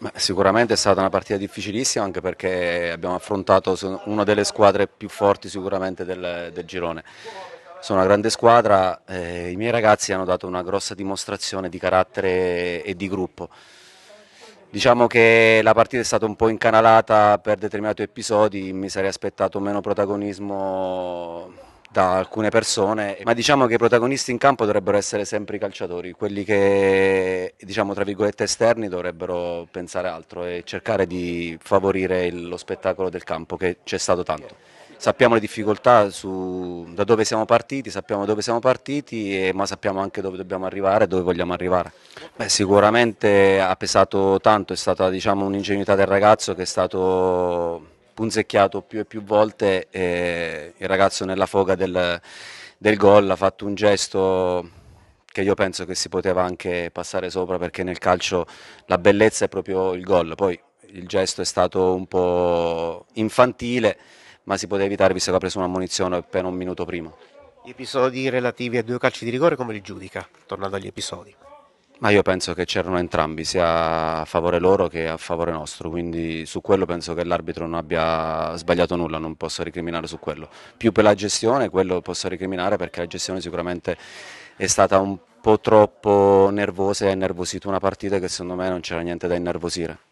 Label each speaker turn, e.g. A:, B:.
A: Ma sicuramente è stata una partita difficilissima anche perché abbiamo affrontato una delle squadre più forti sicuramente del, del girone. Sono una grande squadra, eh, i miei ragazzi hanno dato una grossa dimostrazione di carattere e di gruppo. Diciamo che la partita è stata un po' incanalata per determinati episodi, mi sarei aspettato meno protagonismo da alcune persone, ma diciamo che i protagonisti in campo dovrebbero essere sempre i calciatori, quelli che diciamo tra virgolette esterni dovrebbero pensare altro e cercare di favorire il, lo spettacolo del campo che c'è stato tanto. Sappiamo le difficoltà su, da dove siamo partiti, sappiamo dove siamo partiti, e, ma sappiamo anche dove dobbiamo arrivare e dove vogliamo arrivare. Beh, sicuramente ha pesato tanto, è stata diciamo, un'ingenuità del ragazzo che è stato punzecchiato più e più volte e il ragazzo nella foga del, del gol ha fatto un gesto che io penso che si poteva anche passare sopra perché nel calcio la bellezza è proprio il gol, poi il gesto è stato un po' infantile ma si poteva evitare visto che ha preso una munizione appena un minuto prima.
B: Gli episodi relativi a due calci di rigore come li giudica, tornando agli episodi?
A: Ma io penso che c'erano entrambi, sia a favore loro che a favore nostro, quindi su quello penso che l'arbitro non abbia sbagliato nulla, non posso ricriminare su quello. Più per la gestione, quello posso ricriminare perché la gestione sicuramente è stata un po' troppo nervosa e ha innervosito una partita che secondo me non c'era niente da innervosire.